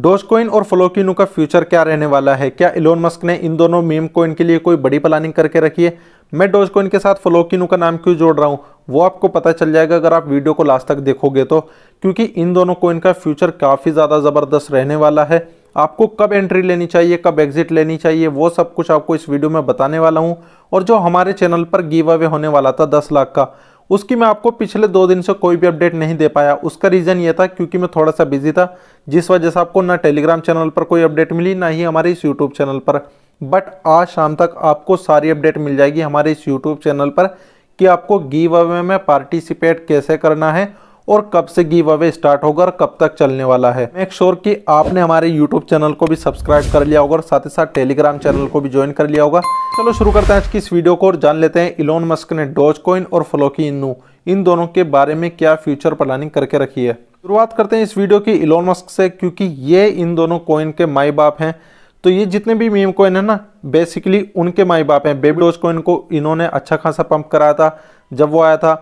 Dogecoin और फ्लोकिनो का future क्या रहने वाला है क्या इलोन मस्क ने इन दोनों मीम कॉइन के लिए कोई बड़ी प्लानिंग करके रखी है मैं डोजकॉइन के साथ फ्लोकिनो का नाम क्यों जोड़ रहा हूँ वो आपको पता चल जाएगा अगर आप वीडियो को लास्ट तक देखोगे तो क्योंकि इन दोनों कॉइन का फ्यूचर काफ़ी ज़्यादा ज़बरदस्त रहने वाला है आपको कब एंट्री लेनी चाहिए कब एग्जिट लेनी चाहिए वो सब कुछ आपको इस वीडियो में बताने वाला हूँ और जो हमारे चैनल पर गिव अवे होने वाला था दस लाख का उसकी मैं आपको पिछले दो दिन से कोई भी अपडेट नहीं दे पाया उसका रीज़न ये था क्योंकि मैं थोड़ा सा बिजी था जिस वजह से आपको ना टेलीग्राम चैनल पर कोई अपडेट मिली ना ही हमारे इस यूट्यूब चैनल पर बट आज शाम तक आपको सारी अपडेट मिल जाएगी हमारे इस यूट्यूब चैनल पर कि आपको गिव अवे में पार्टिसिपेट कैसे करना है और कब से गिव अवे स्टार्ट होगा और कब तक चलने वाला है मेक श्योर sure कि आपने हमारे यूट्यूब चैनल को भी सब्सक्राइब कर लिया होगा और साथ ही साथ टेलीग्राम चैनल को भी ज्वाइन कर लिया होगा चलो शुरू करते हैं आज की इस वीडियो को और जान लेते हैं इलोन मस्क ने डोज कोइन और फ्लोकी इन्नू इन दोनों के बारे में क्या फ्यूचर प्लानिंग करके रखी है शुरुआत करते हैं इस वीडियो की इलोन मस्क से क्योंकि ये इन दोनों कोइन के माई बाप हैं तो ये जितने भी मीम कोइन है ना बेसिकली उनके माई बाप हैं बेबी डोज कोइन को इन्होंने अच्छा खासा पंप कराया था जब वो आया था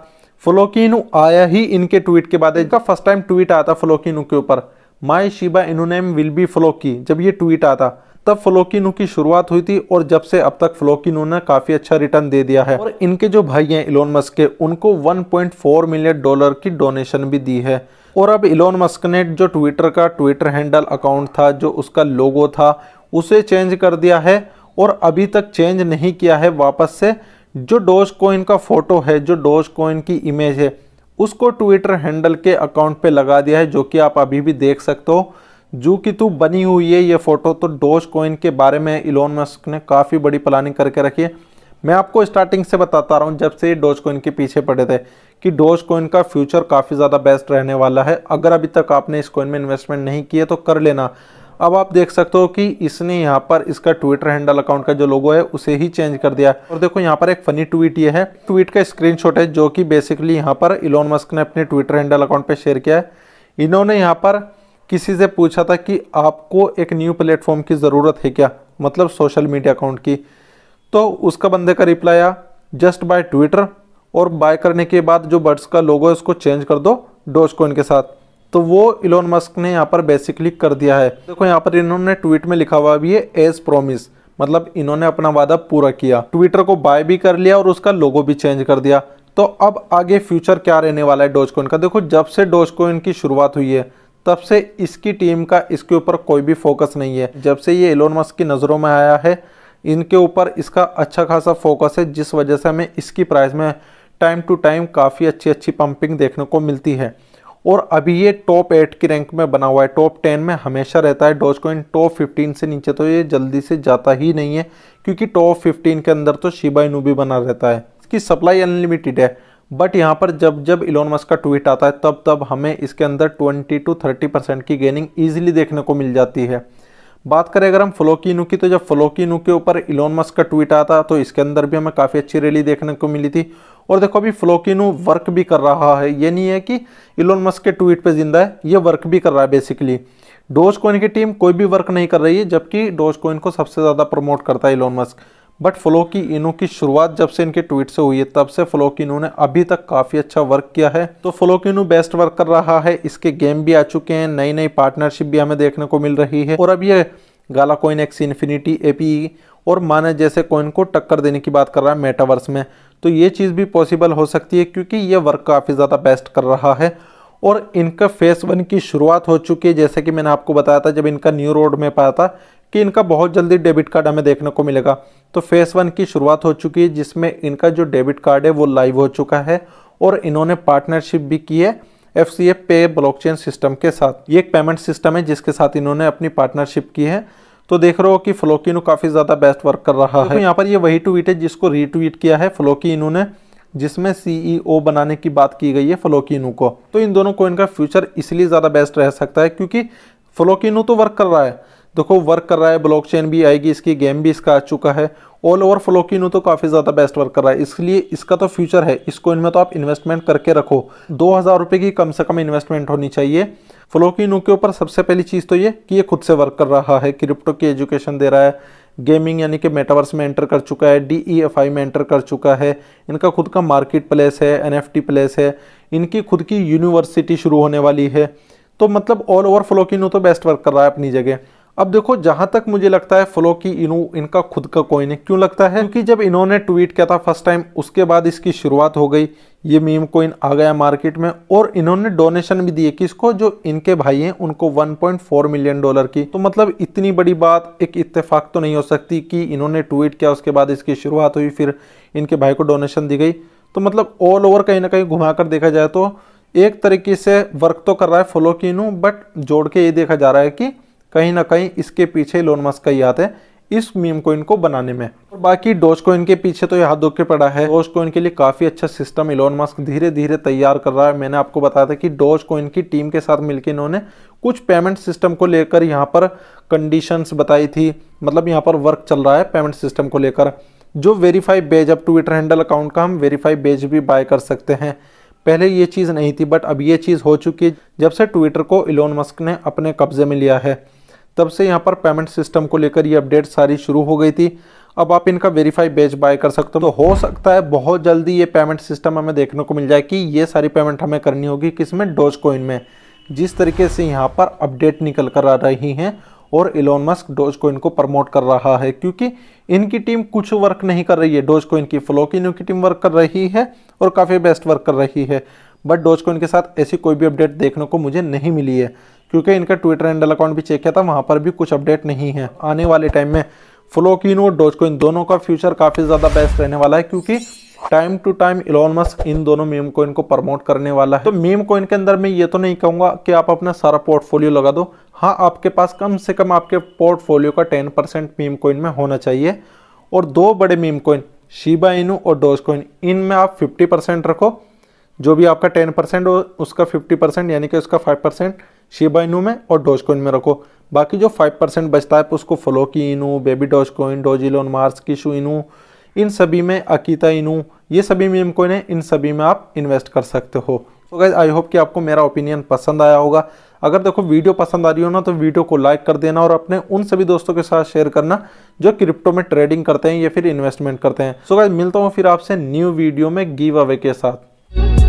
फ्लोकिनू आया ही इनके ट्वीट के बाद इनका फर्स्ट टाइम ट्वीट आया था फ्लोकिनू के ऊपर my Shiba Inu name will be Floki जब ये ट्वीट आया था तब फ्लोकिनू की शुरुआत हुई थी और जब से अब तक फ्लोकिनू ने काफ़ी अच्छा रिटर्न दे दिया है और इनके जो भाई हैं इलोन मस्क के उनको 1.4 मिलियन डॉलर की डोनेशन भी दी है और अब इलोन मस्क ने जो ट्विटर का ट्विटर हैंडल अकाउंट था जो उसका लोगो था उसे चेंज कर दिया है और अभी तक चेंज नहीं किया है वापस से जो डोज कोइन का फोटो है जो डोज कोइन की इमेज है उसको ट्विटर हैंडल के अकाउंट पे लगा दिया है जो कि आप अभी भी देख सकते हो जो कि तू तो बनी हुई है ये फ़ोटो तो डोज कोइन के बारे में इलोन मस्क ने काफ़ी बड़ी प्लानिंग करके रखी है मैं आपको स्टार्टिंग से बताता रहा हूँ जब से डोज कोइन के पीछे पड़े थे कि डोज कोइन का फ्यूचर काफ़ी ज़्यादा बेस्ट रहने वाला है अगर अभी तक आपने इस कोइन में इन्वेस्टमेंट नहीं किया तो कर लेना अब आप देख सकते हो कि इसने यहाँ पर इसका ट्विटर हैंडल अकाउंट का जो लोगो है उसे ही चेंज कर दिया और देखो यहाँ पर एक फनी ट्वीट ये है ट्वीट का स्क्रीनशॉट है जो कि बेसिकली यहाँ पर इलोन मस्क ने अपने ट्विटर हैंडल अकाउंट पर शेयर किया है इन्होंने यहाँ पर किसी से पूछा था कि आपको एक न्यू प्लेटफॉर्म की ज़रूरत है क्या मतलब सोशल मीडिया अकाउंट की तो उसका बंदे का रिप्लाई आया जस्ट बाय ट्विटर और बाय करने के बाद जो बर्ड्स का लोगो है उसको चेंज कर दो डोज को इनके साथ तो वो इलोन मस्क ने यहाँ पर बेसिकली कर दिया है देखो यहाँ पर इन्होंने ट्वीट में लिखा हुआ भी है एज प्रोमिस मतलब इन्होंने अपना वादा पूरा किया ट्विटर को बाय भी कर लिया और उसका लोगो भी चेंज कर दिया तो अब आगे फ्यूचर क्या रहने वाला है डोज का देखो जब से डोज की शुरुआत हुई है तब से इसकी टीम का इसके ऊपर कोई भी फोकस नहीं है जब से ये एलोन मस्क की नज़रों में आया है इनके ऊपर इसका अच्छा खासा फोकस है जिस वजह से हमें इसकी प्राइस में टाइम टू टाइम काफ़ी अच्छी अच्छी पंपिंग देखने को मिलती है और अभी ये टॉप एट की रैंक में बना हुआ है टॉप टेन में हमेशा रहता है डॉज कॉइन टॉप फिफ्टीन से नीचे तो ये जल्दी से जाता ही नहीं है क्योंकि टॉप फिफ्टीन के अंदर तो शिबा इनू भी बना रहता है इसकी सप्लाई अनलिमिटेड है बट यहाँ पर जब जब इलोन मस्क का ट्वीट आता है तब तब हमें इसके अंदर ट्वेंटी टू थर्टी परसेंट की गेनिंग ईजिली देखने को मिल जाती है बात करें अगर हम इनू की तो जब इनू के ऊपर इलोन मस्क का ट्वीट आता तो इसके अंदर भी हमें काफ़ी अच्छी रैली देखने को मिली थी और देखो अभी फ्लोकिनू वर्क भी कर रहा है ये नहीं है कि इलोन मस्क के ट्वीट पे जिंदा है ये वर्क भी कर रहा है बेसिकली डोज कॉइन की टीम कोई भी वर्क नहीं कर रही है जबकि डोज कॉइन को सबसे ज़्यादा प्रमोट करता है Elon Musk but Floki Inu की शुरुआत जब से इनके ट्वीट से हुई है तब से फ्लोकिनो ने अभी तक काफ़ी अच्छा वर्क किया है तो फ्लोकिनो बेस्ट वर्क कर रहा है इसके गेम भी आ चुके हैं नई नई पार्टनरशिप भी हमें देखने को मिल रही है और अब ये Gala coin Axie Infinity AP और माना जैसे कॉइन को टक्कर देने की बात कर रहा है मेटावर्स में तो ये चीज़ भी पॉसिबल हो सकती है क्योंकि ये वर्क काफ़ी ज़्यादा बेस्ट कर रहा है और इनका फेस वन की शुरुआत हो चुकी है जैसे कि मैंने आपको बताया था जब इनका न्यू रोड में पाया था कि इनका बहुत जल्दी डेबिट कार्ड हमें देखने को मिलेगा तो फेस वन की शुरुआत हो चुकी है जिसमें इनका जो डेबिट कार्ड है वो लाइव हो चुका है और इन्होंने पार्टनरशिप भी की है एफ सी पे ब्लॉकचेन सिस्टम के साथ ये एक पेमेंट सिस्टम है जिसके साथ इन्होंने अपनी पार्टनरशिप की है तो देख रहे हो कि फ्लोकी काफ़ी ज़्यादा बेस्ट वर्क कर रहा है तो यहाँ पर ये वही ट्वीट है जिसको रीट्वीट किया है फ्लोकी इन्होंने जिसमें सीईओ e बनाने की बात की गई है फ्लोकिनू को तो इन दोनों को इनका फ्यूचर इसलिए ज़्यादा बेस्ट रह सकता है क्योंकि फ्लोकिनू तो वर्क कर रहा है देखो वर्क कर रहा है ब्लॉकचेन भी आएगी इसकी गेम भी इसका आ चुका है ऑल ओवर फ्लोकिनो तो काफ़ी ज़्यादा बेस्ट वर्क कर रहा है इसलिए इसका तो फ्यूचर है इसको इनमें तो आप इन्वेस्टमेंट करके रखो दो हज़ार रुपये की कम से कम इन्वेस्टमेंट होनी चाहिए फ्लोकिनो के ऊपर सबसे पहली चीज़ तो ये कि ये खुद से वर्क कर रहा है क्रिप्टो की एजुकेशन दे रहा है गेमिंग यानी कि मेटावर्स में एंटर कर चुका है डी ई एफ आई में एंटर कर चुका है इनका खुद का मार्केट प्लेस है एन एफ टी प्लेस है इनकी खुद की यूनिवर्सिटी शुरू होने वाली है तो मतलब ऑल ओवर फ्लोकिनो तो बेस्ट वर्क कर रहा है अपनी जगह अब देखो जहां तक मुझे लगता है फ्लो की इनू इनका खुद का कोइन है क्यों लगता है क्योंकि जब इन्होंने ट्वीट किया था फर्स्ट टाइम उसके बाद इसकी शुरुआत हो गई ये मीम कोइन आ गया मार्केट में और इन्होंने डोनेशन भी दिए किसको जो इनके भाई हैं उनको 1.4 मिलियन डॉलर की तो मतलब इतनी बड़ी बात एक इत्तेफाक तो नहीं हो सकती कि इन्होंने ट्वीट किया उसके बाद इसकी शुरुआत हुई फिर इनके भाई को डोनेशन दी गई तो मतलब ऑल ओवर कहीं ना कहीं घुमा कर देखा जाए तो एक तरीके से वर्क तो कर रहा है फॉलो की बट जोड़ के ये देखा जा रहा है कि कहीं ना कहीं इसके पीछे इलोन मस्क का ही हाथ है इस मीम कोइन को बनाने में और बाकी डोज कोइन के पीछे तो यह हाथ धो पड़ा है डोज कोइन के लिए काफ़ी अच्छा सिस्टम इलोन मस्क धीरे धीरे तैयार कर रहा है मैंने आपको बताया था कि डोज कोइन की टीम के साथ मिलकर इन्होंने कुछ पेमेंट सिस्टम को लेकर यहाँ पर कंडीशंस बताई थी मतलब यहाँ पर वर्क चल रहा है पेमेंट सिस्टम को लेकर जो वेरीफाई बेज अब ट्विटर हैंडल अकाउंट का हम वेरीफाई बेज भी बाय कर सकते हैं पहले ये चीज़ नहीं थी बट अब ये चीज़ हो चुकी है जब से ट्विटर को इलोन मस्क ने अपने कब्जे में लिया है तब से यहाँ पर पेमेंट सिस्टम को लेकर ये अपडेट सारी शुरू हो गई थी अब आप इनका वेरीफाई बेच बाय कर सकते हो तो हो सकता है बहुत जल्दी ये पेमेंट सिस्टम हमें देखने को मिल जाए कि ये सारी पेमेंट हमें करनी होगी किस में डोज कोइन में जिस तरीके से यहाँ पर अपडेट निकल कर आ रही हैं और इलोन मस्क डोज कोइन को प्रमोट कर रहा है क्योंकि इनकी टीम कुछ वर्क नहीं कर रही है डोज कोइन की फ्लो की टीम वर्क कर रही है और काफ़ी बेस्ट वर्क कर रही है बट डोज कोइन के साथ ऐसी कोई भी अपडेट देखने को मुझे नहीं मिली है क्योंकि इनका ट्विटर हैंडल अकाउंट भी चेक किया था वहाँ पर भी कुछ अपडेट नहीं है आने वाले टाइम में फ्लोकिन और डोजको इन दोनों का फ्यूचर काफ़ी ज़्यादा बेस्ट रहने वाला है क्योंकि time to time Elon Musk इन दोनों मीम कोइन को प्रमोट करने वाला है तो मीम कोइन के अंदर मैं ये तो नहीं कहूँगा कि आप अपना सारा पोर्टफोलियो लगा दो हाँ आपके पास कम से कम आपके पोर्टफोलियो का टेन परसेंट मीम कोइन में होना चाहिए और दो बड़े मीम कोइन शिबा इनू और डोज कोइन इन में आप फिफ्टी परसेंट रखो जो भी आपका टेन परसेंट हो उसका फिफ्टी परसेंट यानी कि उसका फाइव परसेंट शिबा इनू में और डोज कोइन में रखो बाकी जो फाइव परसेंट बचता है उसको Floki Inu baby Doge coin Dogelon Mars Kishu Inu इन सभी में अकीता इनू ये सभी मीम कोइन है इन सभी में आप इन्वेस्ट कर सकते हो सो गाइज आई होप कि आपको मेरा ओपिनियन पसंद आया होगा अगर देखो वीडियो पसंद आ रही हो ना तो वीडियो को लाइक कर देना और अपने उन सभी दोस्तों के साथ शेयर करना जो क्रिप्टो में ट्रेडिंग करते हैं या फिर इन्वेस्टमेंट करते हैं सो so गाइज मिलता हूँ फिर आपसे न्यू वीडियो में गिव अवे के साथ